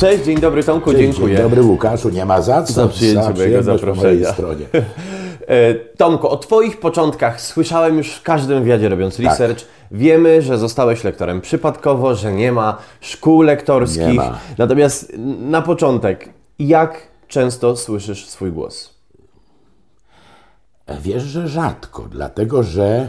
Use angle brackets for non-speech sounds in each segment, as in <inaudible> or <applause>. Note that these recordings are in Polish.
Cześć, dzień dobry Tomku, Cześć, dziękuję. Dzień dobry Łukaszu, nie ma za co. Za przyjęcie za mojego zaproszenia. Po stronie. <laughs> E, Tomku, o Twoich początkach słyszałem już w każdym wywiadzie robiąc tak. research. Wiemy, że zostałeś lektorem przypadkowo, że nie ma szkół lektorskich. Nie ma. Natomiast na początek, jak często słyszysz swój głos? E, wiesz, że rzadko, dlatego że,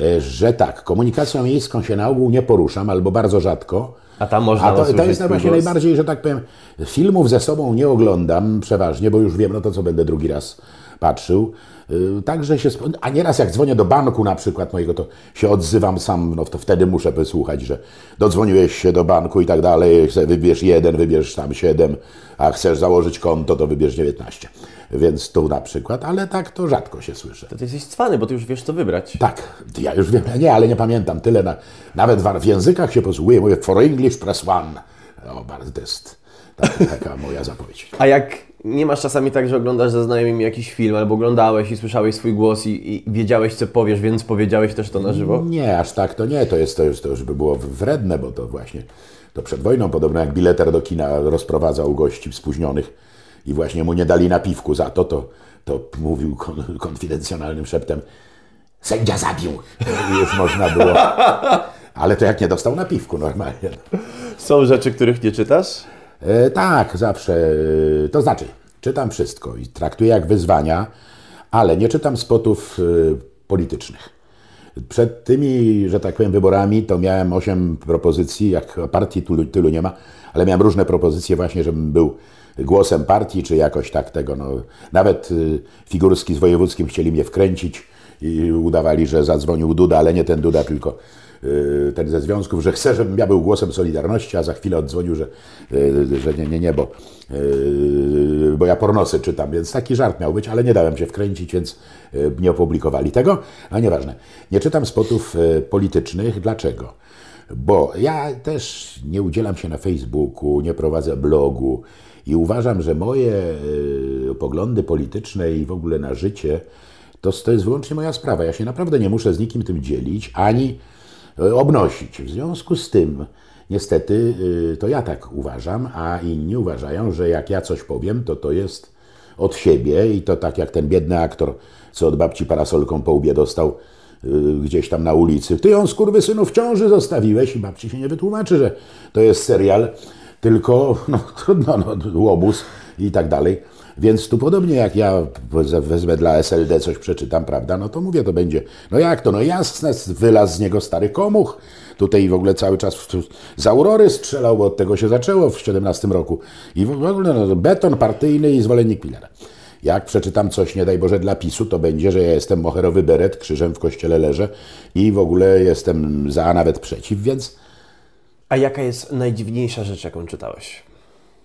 e, że tak, komunikacją miejską się na ogół nie poruszam albo bardzo rzadko. A tam można A to, to jest właśnie najbardziej, że tak powiem, filmów ze sobą nie oglądam przeważnie, bo już wiem, no to co będę drugi raz patrzył. Y, także się, a nieraz jak dzwonię do banku na przykład mojego, to się odzywam sam, no to wtedy muszę wysłuchać, że dodzwoniłeś się do banku i tak dalej, wybierz jeden, wybierz tam siedem, a chcesz założyć konto, to wybierz 19 więc tu na przykład, ale tak to rzadko się słyszy. To ty jesteś cwany, bo ty już wiesz, co wybrać. Tak, ja już wiem, nie, ale nie pamiętam tyle. Na, nawet w, w językach się posługuję, mówię for English press one. O, bardzo Tak, <laughs> taka moja zapowiedź. A jak nie masz czasami tak, że oglądasz ze znajomymi jakiś film, albo oglądałeś i słyszałeś swój głos i, i wiedziałeś, co powiesz, więc powiedziałeś też to na żywo? Nie, aż tak to nie. To, jest, to, już, to już by było wredne, bo to właśnie to przed wojną podobno jak bileter do kina rozprowadzał gości spóźnionych i właśnie mu nie dali napiwku za to, to, to mówił kon, konfidencjonalnym szeptem sędzia zabił. I już można było. Ale to jak nie dostał napiwku normalnie. Są rzeczy, których nie czytasz? E, tak, zawsze. E, to znaczy, czytam wszystko i traktuję jak wyzwania, ale nie czytam spotów e, politycznych. Przed tymi, że tak powiem, wyborami to miałem 8 propozycji, jak partii tylu, tylu nie ma, ale miałem różne propozycje właśnie, żebym był głosem partii, czy jakoś tak tego. No. Nawet y, Figurski z Wojewódzkim chcieli mnie wkręcić i udawali, że zadzwonił Duda, ale nie ten Duda, tylko Y, ten ze związków, że chce, żebym ja był głosem Solidarności, a za chwilę odzwonił, że, y, że nie, nie, nie, bo, y, bo ja pornosy czytam, więc taki żart miał być, ale nie dałem się wkręcić, więc nie opublikowali tego, a nieważne. Nie czytam spotów politycznych. Dlaczego? Bo ja też nie udzielam się na Facebooku, nie prowadzę blogu i uważam, że moje poglądy polityczne i w ogóle na życie to, to jest wyłącznie moja sprawa. Ja się naprawdę nie muszę z nikim tym dzielić, ani obnosić. W związku z tym, niestety, y, to ja tak uważam, a inni uważają, że jak ja coś powiem, to to jest od siebie i to tak jak ten biedny aktor, co od babci parasolką po łbie dostał y, gdzieś tam na ulicy. Ty on skurwysynu w ciąży zostawiłeś i babci się nie wytłumaczy, że to jest serial, tylko no, <laughs> trudno, no, łobuz i tak dalej. Więc tu podobnie jak ja wezmę dla SLD coś przeczytam, prawda, no to mówię, to będzie, no jak to, no jasne, wylaz z niego stary komuch, tutaj w ogóle cały czas z Aurory strzelał, bo od tego się zaczęło w 17 roku. I w ogóle no, no, beton partyjny i zwolennik Pilara. Jak przeczytam coś, nie daj Boże, dla PiSu, to będzie, że ja jestem moherowy beret, krzyżem w kościele leżę i w ogóle jestem za, a nawet przeciw, więc... A jaka jest najdziwniejsza rzecz, jaką czytałeś?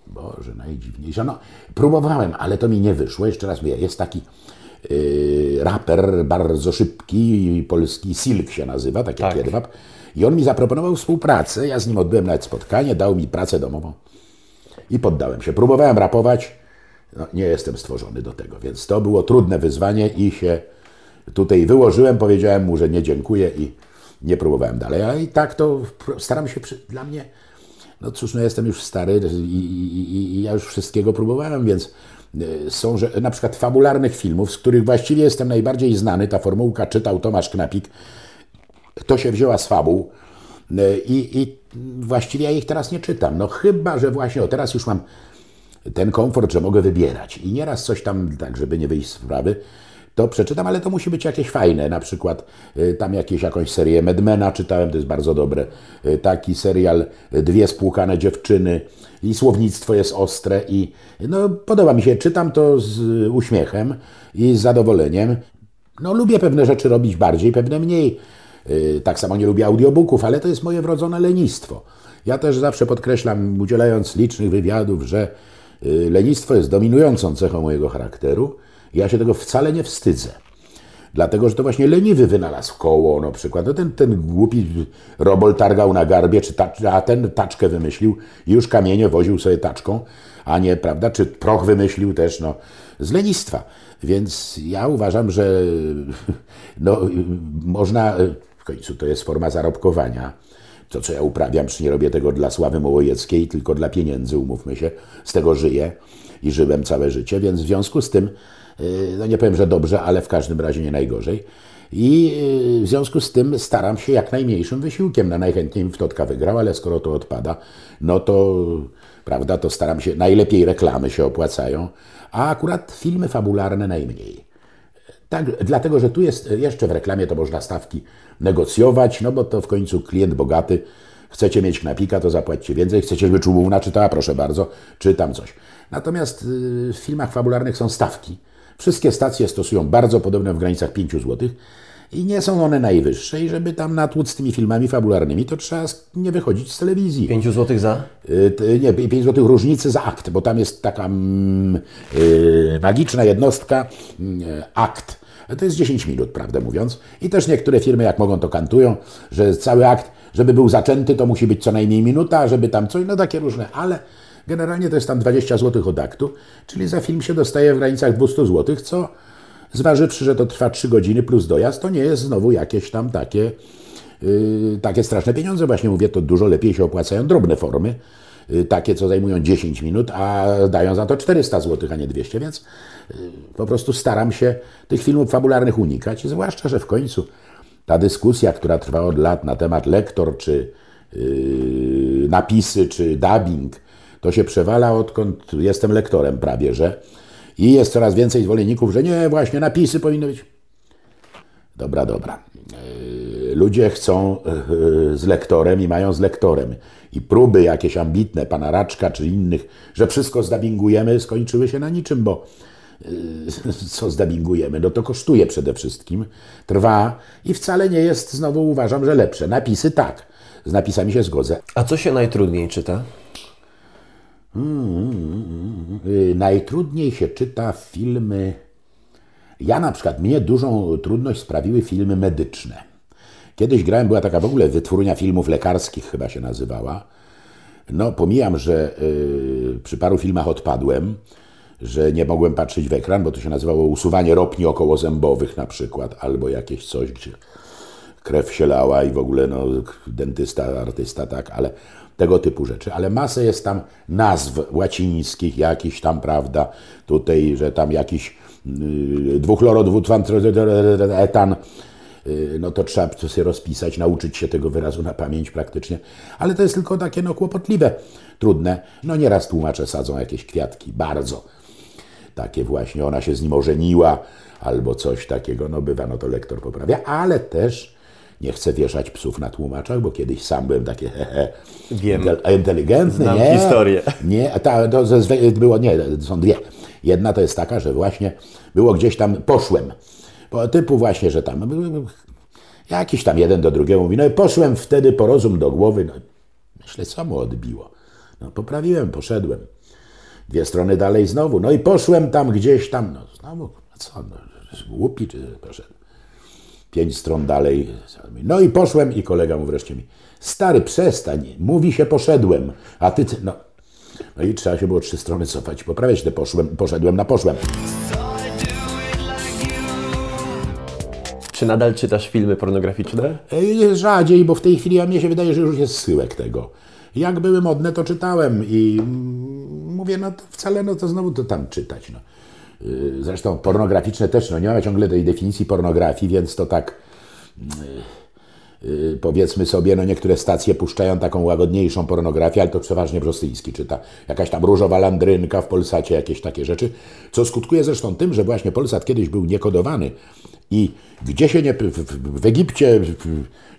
Boże, najdziwniejsza. No, próbowałem, ale to mi nie wyszło. Jeszcze raz mówię, jest taki yy, raper bardzo szybki, polski Silk się nazywa, tak jak Jedwab. I on mi zaproponował współpracę. Ja z nim odbyłem nawet spotkanie, dał mi pracę domową i poddałem się. Próbowałem rapować, no, nie jestem stworzony do tego, więc to było trudne wyzwanie i się tutaj wyłożyłem, powiedziałem mu, że nie dziękuję i nie próbowałem dalej, A i tak to staram się, przy... dla mnie no cóż, no jestem już stary i, i, i ja już wszystkiego próbowałem, więc y, są że, na przykład fabularnych filmów, z których właściwie jestem najbardziej znany, ta formułka czytał Tomasz Knapik, to się wzięła z fabuł y, i, i właściwie ja ich teraz nie czytam. No chyba, że właśnie, o teraz już mam ten komfort, że mogę wybierać i nieraz coś tam, tak żeby nie wyjść z sprawy, to przeczytam, ale to musi być jakieś fajne, na przykład y, tam jakieś, jakąś serię Medmena czytałem, to jest bardzo dobre, y, taki serial y, Dwie spłukane dziewczyny i słownictwo jest ostre i no, podoba mi się, czytam to z uśmiechem i z zadowoleniem. No lubię pewne rzeczy robić bardziej, pewne mniej. Tak samo nie lubię audiobooków, ale to jest moje wrodzone lenistwo. Ja też zawsze podkreślam, udzielając licznych wywiadów, że lenistwo jest dominującą cechą mojego charakteru. Ja się tego wcale nie wstydzę. Dlatego, że to właśnie leniwy wynalazł koło na no, przykład. No ten, ten głupi robol targał na garbie, czy ta, a ten taczkę wymyślił już kamienie woził sobie taczką, a nie, prawda? Czy proch wymyślił też, no, z lenistwa. Więc ja uważam, że <laughs> no, można, w końcu to jest forma zarobkowania. To, co ja uprawiam, czy nie robię tego dla Sławy Mołojeckiej, tylko dla pieniędzy, umówmy się, z tego żyję i żyłem całe życie, więc w związku z tym Y, no nie powiem, że dobrze, ale w każdym razie nie najgorzej. I y, w związku z tym staram się jak najmniejszym wysiłkiem. na no najchętniej w Totka wygrał, ale skoro to odpada, no to prawda, to staram się, najlepiej reklamy się opłacają, a akurat filmy fabularne najmniej. Tak, dlatego, że tu jest jeszcze w reklamie to można stawki negocjować, no bo to w końcu klient bogaty, chcecie mieć knapika, to zapłaćcie więcej, chcecie, żeby czułówna czytała, proszę bardzo, czytam coś. Natomiast y, w filmach fabularnych są stawki Wszystkie stacje stosują bardzo podobne w granicach 5 zł i nie są one najwyższe i żeby tam natłuc tymi filmami fabularnymi, to trzeba nie wychodzić z telewizji. 5 zł za? Y, nie, 5 zł różnicy za akt, bo tam jest taka mm, y, magiczna jednostka mm, y, akt. To jest 10 minut, prawdę mówiąc. I też niektóre firmy, jak mogą, to kantują, że cały akt, żeby był zaczęty, to musi być co najmniej minuta, żeby tam coś, no takie różne, ale Generalnie to jest tam 20 zł od aktu, czyli za film się dostaje w granicach 200 zł, co zważywszy, że to trwa 3 godziny plus dojazd, to nie jest znowu jakieś tam takie, yy, takie straszne pieniądze. Właśnie mówię, to dużo lepiej się opłacają drobne formy, yy, takie co zajmują 10 minut, a dają za to 400 zł, a nie 200, więc yy, po prostu staram się tych filmów fabularnych unikać, zwłaszcza, że w końcu ta dyskusja, która trwa od lat na temat lektor, czy yy, napisy, czy dubbing, to się przewala odkąd jestem lektorem prawie, że. I jest coraz więcej zwolenników, że nie, właśnie napisy powinny być. Dobra, dobra. Yy, ludzie chcą yy, z lektorem i mają z lektorem. I próby jakieś ambitne, pana Raczka czy innych, że wszystko zdabingujemy, skończyły się na niczym, bo yy, <laughs> co zdabingujemy, no to kosztuje przede wszystkim, trwa i wcale nie jest, znowu uważam, że lepsze. Napisy tak, z napisami się zgodzę. A co się najtrudniej czyta? Y, najtrudniej się czyta filmy. Ja na przykład, mnie dużą trudność sprawiły filmy medyczne. Kiedyś grałem, była taka w ogóle wytwórnia filmów lekarskich, chyba się nazywała. No, pomijam, że y, przy paru filmach odpadłem, że nie mogłem patrzeć w ekran, bo to się nazywało usuwanie ropni okołozębowych na przykład, albo jakieś coś, gdzie krew się lała i w ogóle no, dentysta, artysta, tak, ale tego typu rzeczy. Ale masę jest tam nazw łacińskich, jakiś tam, prawda, tutaj, że tam jakiś yy, dwuchlorodwutwan, etan, y, no to trzeba to sobie rozpisać, nauczyć się tego wyrazu na pamięć praktycznie, ale to jest tylko takie no, kłopotliwe, trudne. No nieraz tłumacze sadzą jakieś kwiatki, bardzo takie właśnie, ona się z nim ożeniła albo coś takiego, no bywa, no to lektor poprawia, ale też nie chcę wieszać psów na tłumaczach, bo kiedyś sam byłem takie hehe, Wiem. inteligentny. Znam nie, historię. Nie, ta, to było, nie, są dwie. Jedna to jest taka, że właśnie było gdzieś tam, poszłem. Po typu właśnie, że tam jakiś tam jeden do drugiego mówi, no i poszłem wtedy po rozum do głowy. No, myślę, co mu odbiło. No poprawiłem, poszedłem. Dwie strony dalej znowu. No i poszłem tam gdzieś tam, no znowu, co, no, głupi czy poszedłem pięć stron dalej. No i poszłem i kolega mu wreszcie mi, stary przestań, mówi się poszedłem, a ty, no. No i trzeba się było trzy strony cofać, poprawiać te poszłem, poszedłem na poszłem. Czy nadal czytasz filmy pornograficzne? Rzadziej, bo w tej chwili, a mnie się wydaje, że już jest syłek tego. Jak były modne, to czytałem i mm, mówię, no to wcale, no to znowu to tam czytać. No. Y, zresztą pornograficzne też, no nie mamy ciągle tej definicji pornografii, więc to tak y, y, powiedzmy sobie, no niektóre stacje puszczają taką łagodniejszą pornografię, ale to przeważnie czy czyta. Jakaś tam różowa landrynka w Polsacie, jakieś takie rzeczy, co skutkuje zresztą tym, że właśnie Polsat kiedyś był niekodowany, i gdzie się nie. w, w Egipcie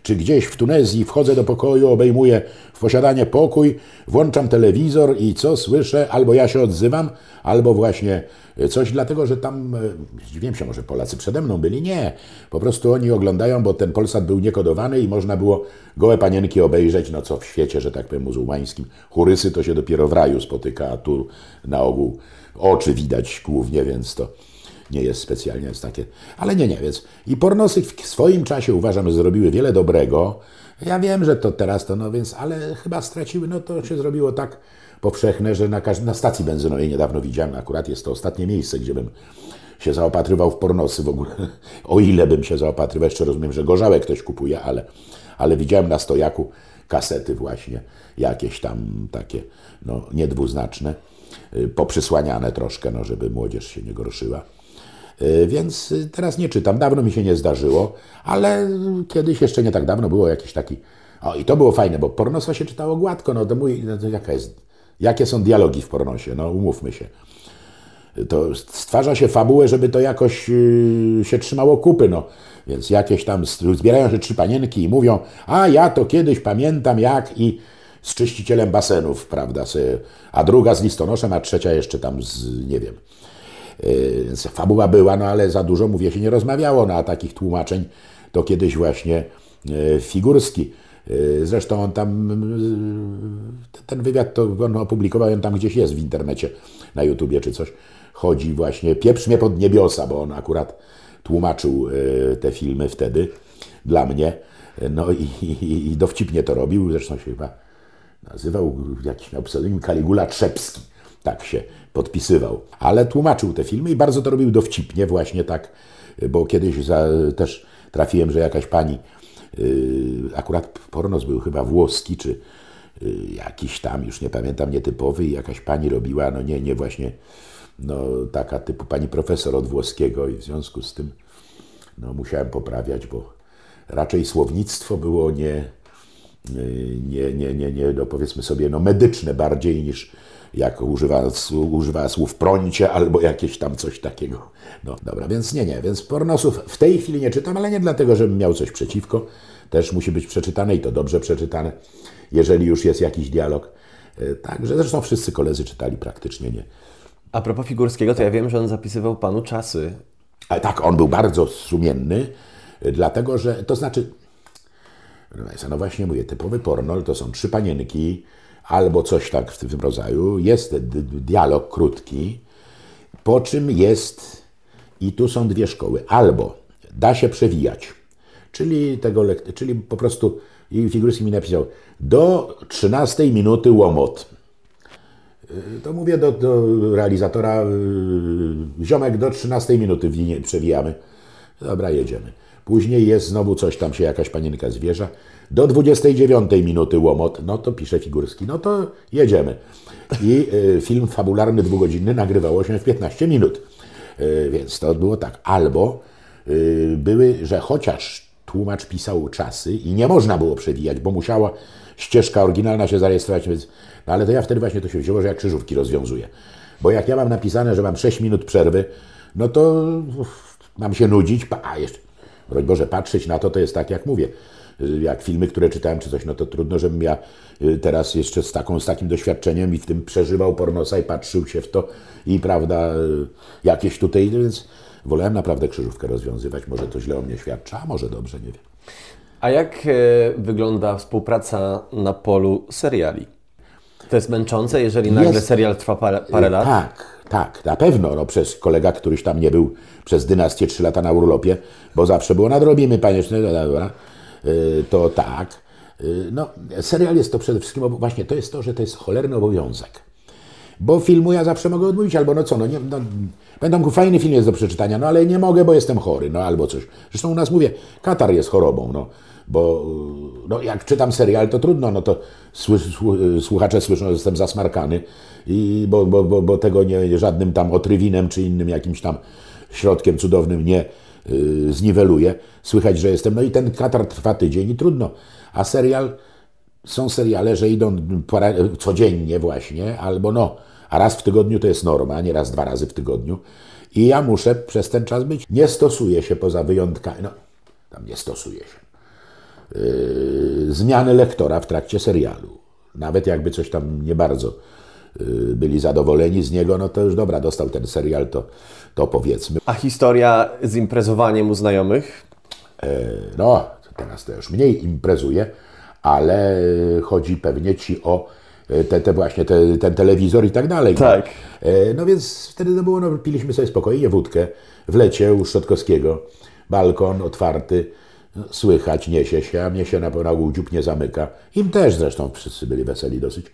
czy gdzieś w Tunezji wchodzę do pokoju, obejmuję w posiadanie pokój, włączam telewizor i co słyszę, albo ja się odzywam, albo właśnie coś dlatego, że tam, e, zdziwiłem się, może Polacy przede mną byli, nie, po prostu oni oglądają, bo ten Polsat był niekodowany i można było gołe panienki obejrzeć, no co w świecie, że tak powiem, muzułmańskim, churysy to się dopiero w raju spotyka, a tu na ogół oczy widać głównie, więc to nie jest specjalnie, jest takie, ale nie Niemiec. I pornosy w swoim czasie uważam, zrobiły wiele dobrego. Ja wiem, że to teraz to, no więc, ale chyba straciły, no to się zrobiło tak powszechne, że na, na stacji benzynowej niedawno widziałem, akurat jest to ostatnie miejsce, gdzie bym się zaopatrywał w pornosy w ogóle. <laughs> O ile bym się zaopatrywał, jeszcze rozumiem, że gorzałe ktoś kupuje, ale, ale widziałem na stojaku kasety właśnie, jakieś tam takie, no niedwuznaczne, y, poprzysłaniane troszkę, no żeby młodzież się nie gorszyła. E, więc y, teraz nie czytam, dawno mi się nie zdarzyło, ale kiedyś jeszcze nie tak dawno było jakiś taki. O, i to było fajne, bo pornosa się czytało gładko. No to mój, no to jaka jest, jakie są dialogi w pornosie? No umówmy się. To stwarza się fabułę, żeby to jakoś yy, się trzymało kupy. No. Więc jakieś tam zbierają się trzy panienki i mówią, a ja to kiedyś pamiętam jak i z czyścicielem basenów, prawda? A druga z listonoszem, a trzecia jeszcze tam z, nie wiem, Y, więc fabuła była, no ale za dużo, mówię, się nie rozmawiało na no, takich tłumaczeń. To kiedyś właśnie y, Figurski. Y, zresztą on tam, ten wywiad to on opublikował, on tam gdzieś jest w internecie, na YouTubie czy coś. Chodzi właśnie, pieprz mnie pod niebiosa, bo on akurat tłumaczył te filmy wtedy dla mnie. No i, i, i dowcipnie to robił, zresztą się chyba nazywał, jakiś miał pseudonim Kaligula Trzepski. Tak się podpisywał. Ale tłumaczył te filmy i bardzo to robił dowcipnie, właśnie tak, bo kiedyś za, też trafiłem, że jakaś pani, yy, akurat pornos był chyba włoski, czy yy, jakiś tam, już nie pamiętam, nietypowy, i jakaś pani robiła, no nie, nie właśnie, no taka typu pani profesor od włoskiego i w związku z tym no, musiałem poprawiać, bo raczej słownictwo było nie Y, nie, nie, nie, nie no powiedzmy sobie, no medyczne bardziej niż jak używa, używa słów prącie albo jakieś tam coś takiego. No dobra, więc nie, nie, więc pornosów w tej chwili nie czytam, ale nie dlatego, żebym miał coś przeciwko. Też musi być przeczytane i to dobrze przeczytane, jeżeli już jest jakiś dialog. Y, także zresztą wszyscy koledzy czytali praktycznie nie. A propos Figurskiego, to ja wiem, że on zapisywał panu czasy. tak, on był bardzo sumienny, y, dlatego że, to znaczy, no właśnie mówię, typowy pornol to są trzy panienki albo coś tak w tym rodzaju. Jest dialog krótki, po czym jest, i tu są dwie szkoły, albo da się przewijać, czyli, tego, czyli po prostu, i Figurski mi napisał, do 13 minuty łomot. Y, to mówię do, do realizatora, y, ziomek do 13 minuty przewijamy. Dobra, jedziemy. Później jest znowu coś tam się jakaś panienka zwierza. Do 29 minuty łomot, no to pisze Figurski, no to jedziemy. I y, film fabularny dwugodzinny nagrywało się w 15 minut. Y, więc to było tak. Albo y, były, że chociaż tłumacz pisał czasy i nie można było przewijać, bo musiała ścieżka oryginalna się zarejestrować, więc... No ale to ja wtedy właśnie to się wzięło, że ja krzyżówki rozwiązuję. Bo jak ja mam napisane, że mam 6 minut przerwy, no to uff, mam się nudzić, a jeszcze Broń Boże, patrzeć na to to jest tak, jak mówię, jak filmy, które czytałem czy coś, no to trudno, żebym ja y, teraz jeszcze z, taką, z takim doświadczeniem i w tym przeżywał pornosa i patrzył się w to i prawda, y, jakieś tutaj, no więc wolałem naprawdę krzyżówkę rozwiązywać. Może to źle o mnie świadczy, a może dobrze, nie wiem. A jak e, wygląda współpraca na polu seriali? To jest męczące, jeżeli nagle serial trwa parę, parę lat? Tak, tak, na pewno, no, przez kolega, któryś tam nie był przez dynastię trzy lata na urlopie, bo zawsze było nadrobimy, panie no, y, to tak. Y, no, serial jest to przede wszystkim, właśnie to jest to, że to jest cholerny obowiązek. Bo filmu ja zawsze mogę odmówić, albo no co, no nie, no, będą fajny film jest do przeczytania, no ale nie mogę, bo jestem chory, no albo coś. Zresztą u nas mówię, Katar jest chorobą, no bo no, jak czytam serial, to trudno, no to sły, słuchacze słyszą, że jestem zasmarkany, i, bo, bo, bo, bo tego nie żadnym tam otrywinem czy innym jakimś tam środkiem cudownym nie y, zniweluje. Słychać, że jestem. No i ten katar trwa tydzień i trudno. A serial, są seriale, że idą para, codziennie właśnie, albo no, a raz w tygodniu to jest norma, nie raz dwa razy w tygodniu. I ja muszę przez ten czas być. Nie stosuję się poza wyjątkami. No, tam nie stosuje się. Y, zmiany lektora w trakcie serialu. Nawet jakby coś tam nie bardzo y, byli zadowoleni z niego, no to już dobra, dostał ten serial, to, to powiedzmy. A historia z imprezowaniem u znajomych? E, no, teraz to już mniej imprezuje, ale chodzi pewnie ci o e, te, te właśnie te, ten telewizor i tak dalej. Tak. E, no więc wtedy to no było, no, piliśmy sobie spokojnie wódkę w lecie u Szczotkowskiego, balkon otwarty, słychać, niesie się, a mnie się na, na dziób nie zamyka. Im też zresztą wszyscy byli weseli dosyć.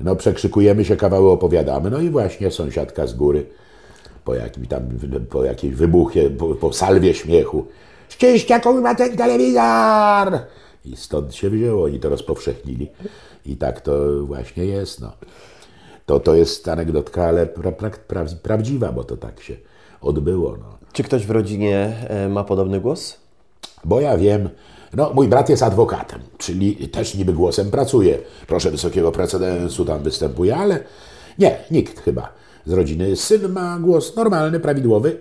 No przekrzykujemy się, kawały opowiadamy, no i właśnie sąsiadka z góry po jakimś tam, po jakiejś wybuchie, po, po salwie śmiechu. Ścieście ma ten telewizor! I stąd się wzięło, oni to rozpowszechnili. I tak to właśnie jest, no. To, to jest anegdotka, ale pra, pra, pra, prawdziwa, bo to tak się odbyło, no. Czy ktoś w rodzinie e, ma podobny głos? Bo ja wiem, no mój brat jest adwokatem, czyli też niby głosem pracuje. Proszę wysokiego precedensu tam występuje, ale nie, nikt chyba z rodziny. Syn ma głos normalny, prawidłowy,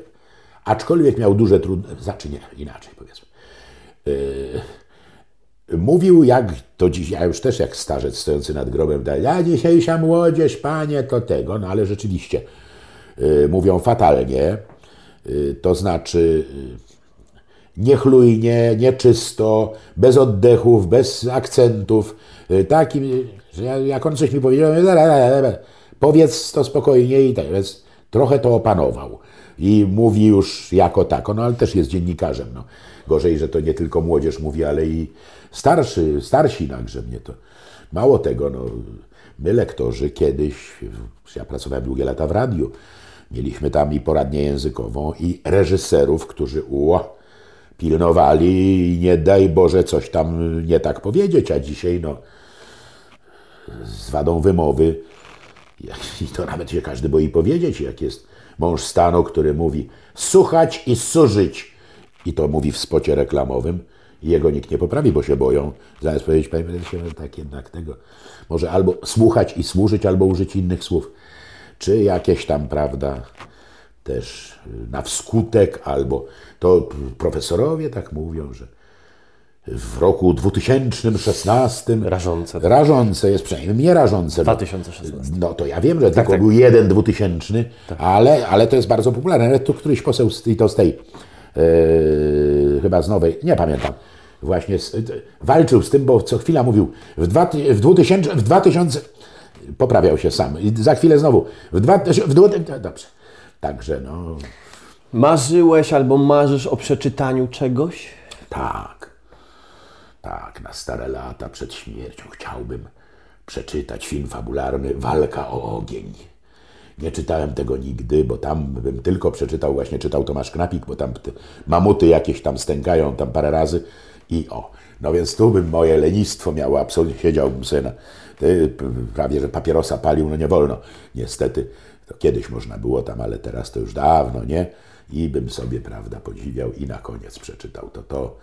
aczkolwiek miał duże trudności, znaczy nie, inaczej powiedzmy. Yy, mówił jak to dziś, ja już też jak starzec stojący nad grobem, ja dzisiejsza młodzież, panie, to tego, no ale rzeczywiście yy, mówią fatalnie, yy, to znaczy yy, niechlujnie, nieczysto, bez oddechów, bez akcentów, y, takim, że jak on coś mi powiedział, powiedz to spokojnie i tak, więc trochę to opanował. I mówi już jako tako, no ale też jest dziennikarzem. No. Gorzej, że to nie tylko młodzież mówi, ale i starszy, starsi mnie to. Mało tego, no, my lektorzy kiedyś, ja pracowałem długie lata w radiu, mieliśmy tam i poradnię językową, i reżyserów, którzy, ło, pilnowali i nie daj Boże coś tam nie tak powiedzieć, a dzisiaj no z wadą wymowy <laughs> i to nawet się każdy boi powiedzieć, jak jest mąż stanu, który mówi słuchać i służyć i to mówi w spocie reklamowym i jego nikt nie poprawi, bo się boją. Zamiast powiedzieć, panie prezesie, no tak jednak tego, może albo słuchać i służyć, albo użyć innych słów, czy jakieś tam, prawda, też y, na wskutek, albo to profesorowie tak mówią, że w roku 2016 rażące. Rażące jest przynajmniej mnie rażące. 2016. No, no to ja wiem, że tak, tylko tak. był jeden 2000, tak. ale, ale to jest bardzo popularne. Ale tu któryś poseł z, i to z tej yy, chyba z nowej, nie pamiętam. Właśnie z, y, walczył z tym, bo co chwila mówił w, dwa, w 2000, w 2000 poprawiał się sam. I za chwilę znowu w 2000 znaczy, no dobrze Także no... Marzyłeś albo marzysz o przeczytaniu czegoś? Tak. Tak, na stare lata przed śmiercią chciałbym przeczytać film fabularny Walka o ogień. Nie czytałem tego nigdy, bo tam bym tylko przeczytał, właśnie czytał Tomasz Knapik, bo tam mamuty jakieś tam stękają tam parę razy i o. No więc tu bym moje lenistwo miało, absolutnie siedziałbym sobie na, ty, prawie, że papierosa palił, no nie wolno niestety to kiedyś można było tam, ale teraz to już dawno, nie? I bym sobie, prawda, podziwiał i na koniec przeczytał to to.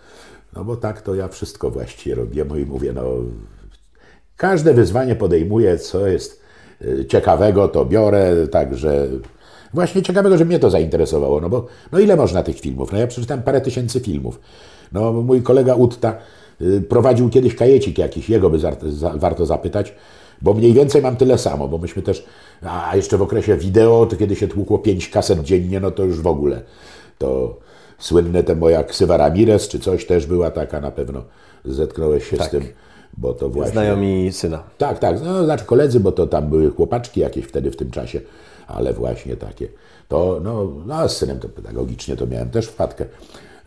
No bo tak to ja wszystko właściwie robię i mówię, no każde wyzwanie podejmuję, co jest y, ciekawego, to biorę, także właśnie ciekawego, że mnie to zainteresowało, no bo no ile można tych filmów? No ja przeczytałem parę tysięcy filmów. No mój kolega Utta y, prowadził kiedyś kajecik jakiś, jego by warto zapytać, bo mniej więcej mam tyle samo, bo myśmy też, a jeszcze w okresie wideo, to kiedy się tłukło 5 kaset dziennie, no to już w ogóle. To słynne te moja ksywa Ramirez czy coś też była taka na pewno. Zetknąłeś się tak. z tym bo to właśnie... Znajomi syna. Tak, tak, no, znaczy koledzy, bo to tam były chłopaczki jakieś wtedy w tym czasie, ale właśnie takie. To, no, no z synem to pedagogicznie to miałem też wpadkę,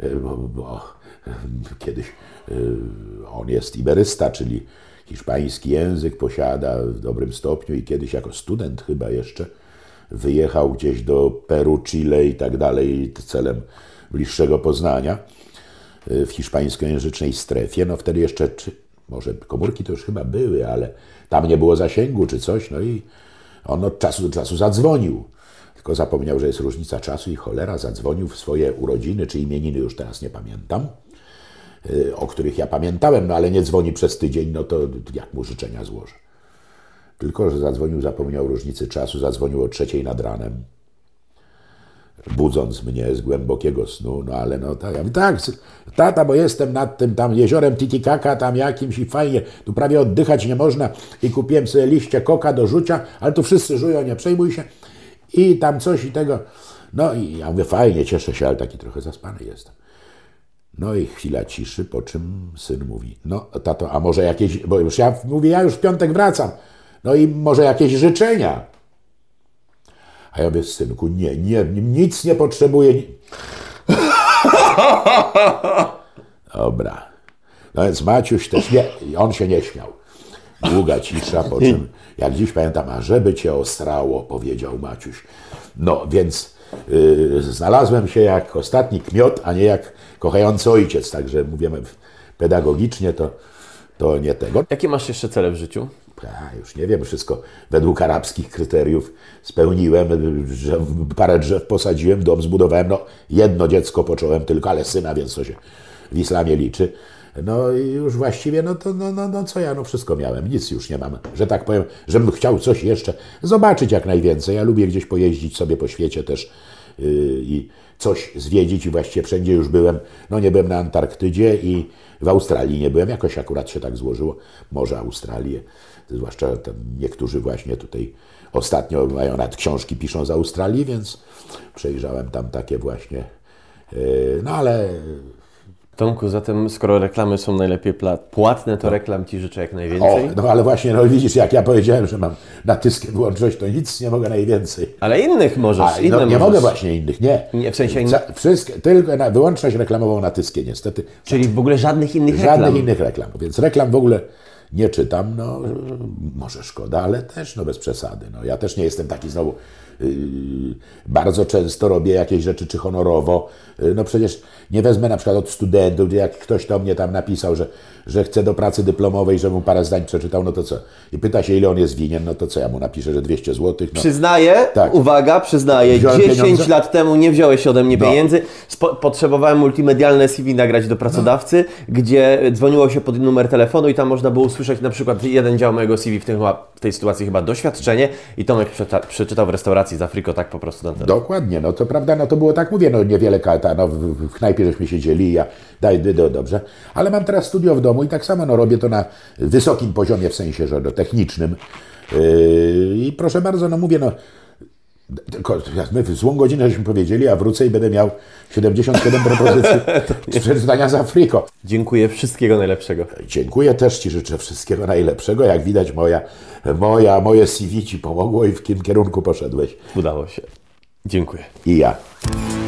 y, bo, bo kiedyś y, on jest iberysta, czyli Hiszpański język posiada w dobrym stopniu i kiedyś jako student chyba jeszcze wyjechał gdzieś do Peru, Chile i tak dalej celem bliższego poznania y, w hiszpańskojęzycznej strefie. No wtedy jeszcze, czy, może komórki to już chyba były, ale tam nie było zasięgu czy coś, no i on od czasu do czasu zadzwonił. Tylko zapomniał, że jest różnica czasu i cholera zadzwonił w swoje urodziny czy imieniny, już teraz nie pamiętam. Y, o których ja pamiętałem, no ale nie dzwoni przez tydzień, no to jak mu życzenia złożę. Tylko, że zadzwonił, zapomniał różnicy czasu, zadzwonił o trzeciej nad ranem, budząc mnie z głębokiego snu, no ale no tak, ja mówię, tak, tata, bo jestem nad tym tam jeziorem Titicaca, tam jakimś i fajnie, tu prawie oddychać nie można i kupiłem sobie liście koka do rzucia, ale tu wszyscy żują, nie przejmuj się i tam coś i tego, no i ja mówię, fajnie, cieszę się, ale taki trochę zaspany jestem. No i chwila ciszy, po czym syn mówi, no tato, a może jakieś, bo już ja mówię, ja już w piątek wracam, no i może jakieś życzenia. A ja mówię, synku, nie, nie, nic nie potrzebuję. <laughs> Dobra. No więc Maciuś też nie, on się nie śmiał. Długa cisza, po czym, jak dziś pamiętam, a żeby cię ostrało, powiedział Maciuś. No więc Y, znalazłem się jak ostatni kmiot, a nie jak kochający ojciec, także mówimy pedagogicznie to, to nie tego. Jakie masz jeszcze cele w życiu? A, już nie wiem, wszystko według arabskich kryteriów spełniłem, że parę drzew posadziłem, dom zbudowałem, no jedno dziecko począłem tylko, ale syna, więc to się w islamie liczy. No i już właściwie, no to no, no, no co ja, no wszystko miałem, nic już nie mam, że tak powiem, żebym chciał coś jeszcze zobaczyć jak najwięcej. Ja lubię gdzieś pojeździć sobie po świecie też yy, i coś zwiedzić i właściwie wszędzie już byłem. No nie byłem na Antarktydzie i w Australii nie byłem, jakoś akurat się tak złożyło, może Australię, zwłaszcza niektórzy właśnie tutaj ostatnio mają nad książki, piszą z Australii, więc przejrzałem tam takie właśnie, yy, no ale Tomku, zatem skoro reklamy są najlepiej płatne, to no. reklam Ci życzę jak najwięcej. O, no ale właśnie, no widzisz, jak ja powiedziałem, że mam natyskiem wyłączyć, to nic nie mogę najwięcej. Ale innych możesz. A, no inne no, nie możesz. mogę właśnie innych, nie. nie w sensie innych? Wszystko, tylko na, wyłączność reklamową natyskiem niestety. Czyli w ogóle żadnych innych żadnych reklam? Żadnych innych reklam, więc reklam w ogóle nie czytam, no może szkoda, ale też no bez przesady. No, ja też nie jestem taki znowu, y, bardzo często robię jakieś rzeczy czy honorowo, y, no przecież nie wezmę na przykład od studentów, jak ktoś do mnie tam napisał, że, że chce do pracy dyplomowej, żebym parę zdań przeczytał, no to co? I pyta się, ile on jest winien, no to co ja mu napiszę, że 200 zł. No. Przyznaję, tak. uwaga, przyznaję, Wziąłem 10 pieniądze? lat temu nie wziąłeś ode mnie no. pieniędzy, Spo potrzebowałem multimedialne CV nagrać do pracodawcy, no. gdzie dzwoniło się pod numer telefonu i tam można było usłyszeć na przykład jeden dział mojego CV w, tym, w tej sytuacji chyba doświadczenie i Tomek przeczytał w restauracji z friko tak po prostu na ten. Dokładnie, no to prawda, no to było tak, mówię, no niewiele kata, no w, w knajpie żeśmy siedzieli, ja daj, do, dobrze, ale mam teraz studio w domu i tak samo, no robię to na wysokim poziomie, w sensie, że do no technicznym yy, i proszę bardzo, no mówię, no tylko my w złą godzinę żeśmy powiedzieli, a wrócę i będę miał 77 propozycji <laughs> tak przeczytania za Afriko. Dziękuję, wszystkiego najlepszego. Dziękuję też Ci, życzę wszystkiego najlepszego. Jak widać, moja, moja, moje CV Ci pomogło i w kim kierunku poszedłeś. Udało się. Dziękuję. I ja.